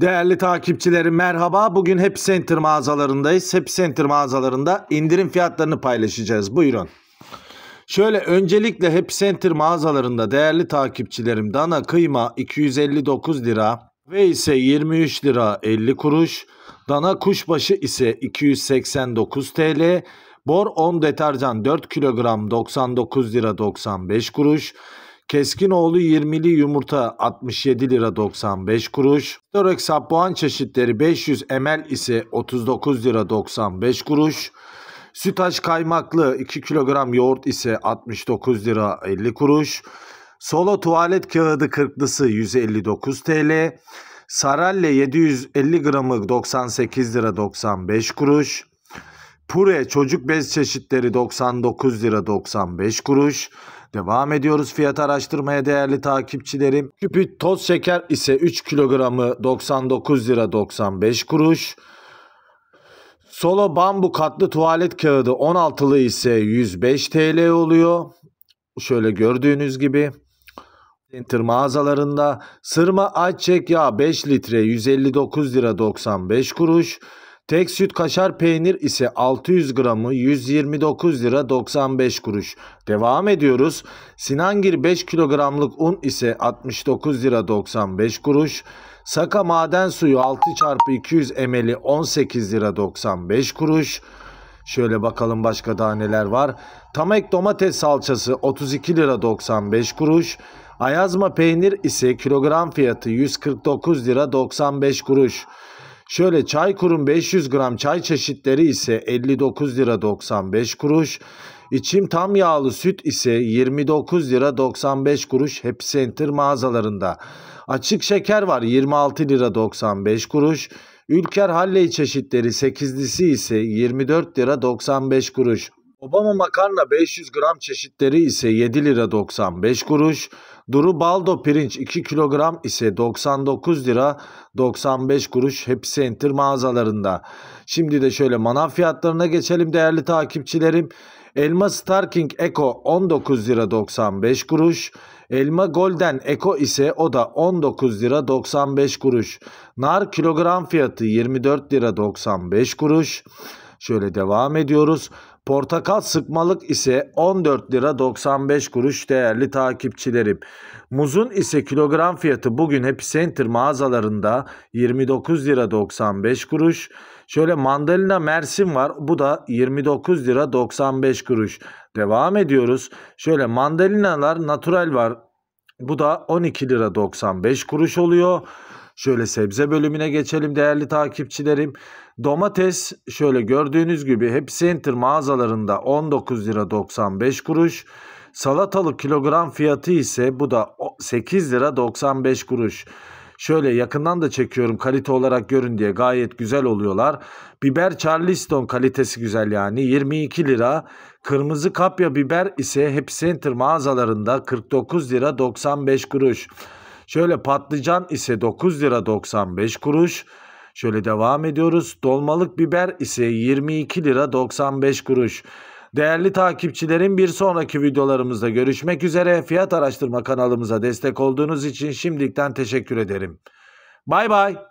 Değerli takipçilerim merhaba. Bugün Hep Center mağazalarındayız. Hep Center mağazalarında indirim fiyatlarını paylaşacağız. Buyurun. Şöyle öncelikle Hep Center mağazalarında değerli takipçilerim dana kıyma 259 lira ve ise 23 lira 50 kuruş. Dana kuşbaşı ise 289 TL. Bor 10 deterjan 4 kilogram 99 lira 95 kuruş. Keskinoğlu 20'li yumurta 67 lira 95 kuruş. Dörek sapuan çeşitleri 500 ml ise 39 lira 95 kuruş. Sütaç kaymaklı 2 kilogram yoğurt ise 69 lira 50 kuruş. Solo tuvalet kağıdı kırklısı 159 TL. Saralle 750 gramı 98 lira 95 kuruş. Pure çocuk bez çeşitleri 99 lira 95 kuruş. Devam ediyoruz fiyat araştırmaya değerli takipçilerim. Küpüt toz şeker ise 3 kilogramı 99 lira 95 kuruş. Solo bambu katlı tuvalet kağıdı 16'lı ise 105 TL oluyor. Şöyle gördüğünüz gibi. enter mağazalarında sırma ayçek yağı 5 litre 159 lira 95 kuruş. Tek süt kaşar peynir ise 600 gramı 129 lira 95 kuruş. Devam ediyoruz. Sinangir 5 kilogramlık un ise 69 lira 95 kuruş. Saka maden suyu 6 çarpı 200 ml 18 lira 95 kuruş. Şöyle bakalım başka daha neler var. Tamek domates salçası 32 lira 95 kuruş. Ayazma peynir ise kilogram fiyatı 149 lira 95 kuruş. Şöyle Çaykur'un 500 gram çay çeşitleri ise 59 lira 95 kuruş. İçim tam yağlı süt ise 29 lira 95 kuruş Happy Center mağazalarında. Açık şeker var 26 lira 95 kuruş. Ülker Halley çeşitleri 8'lisi ise 24 lira 95 kuruş. Obama makarna 500 gram çeşitleri ise 7 lira 95 kuruş, duru baldo pirinç 2 kilogram ise 99 lira 95 kuruş hepsi enter mağazalarında. Şimdi de şöyle manav fiyatlarına geçelim değerli takipçilerim. Elma Starking Eco 19 lira 95 kuruş. Elma Golden Eco ise o da 19 lira 95 kuruş. Nar kilogram fiyatı 24 lira 95 kuruş. Şöyle devam ediyoruz. Portakal sıkmalık ise 14 lira 95 kuruş değerli takipçilerim. Muzun ise kilogram fiyatı bugün Happy Center mağazalarında 29 lira 95 kuruş. Şöyle mandalina mersin var bu da 29 lira 95 kuruş. Devam ediyoruz. Şöyle mandalinalar natural var bu da 12 lira 95 kuruş oluyor. Şöyle sebze bölümüne geçelim değerli takipçilerim. Domates şöyle gördüğünüz gibi hep center mağazalarında 19 lira 95 kuruş. Salatalık kilogram fiyatı ise bu da 8 lira 95 kuruş. Şöyle yakından da çekiyorum kalite olarak görün diye gayet güzel oluyorlar. Biber Charleston kalitesi güzel yani 22 lira. Kırmızı kapya biber ise hep center mağazalarında 49 lira 95 kuruş. Şöyle patlıcan ise 9 lira 95 kuruş. Şöyle devam ediyoruz. Dolmalık biber ise 22 lira 95 kuruş. Değerli takipçilerim bir sonraki videolarımızda görüşmek üzere. Fiyat araştırma kanalımıza destek olduğunuz için şimdilikten teşekkür ederim. Bay bay.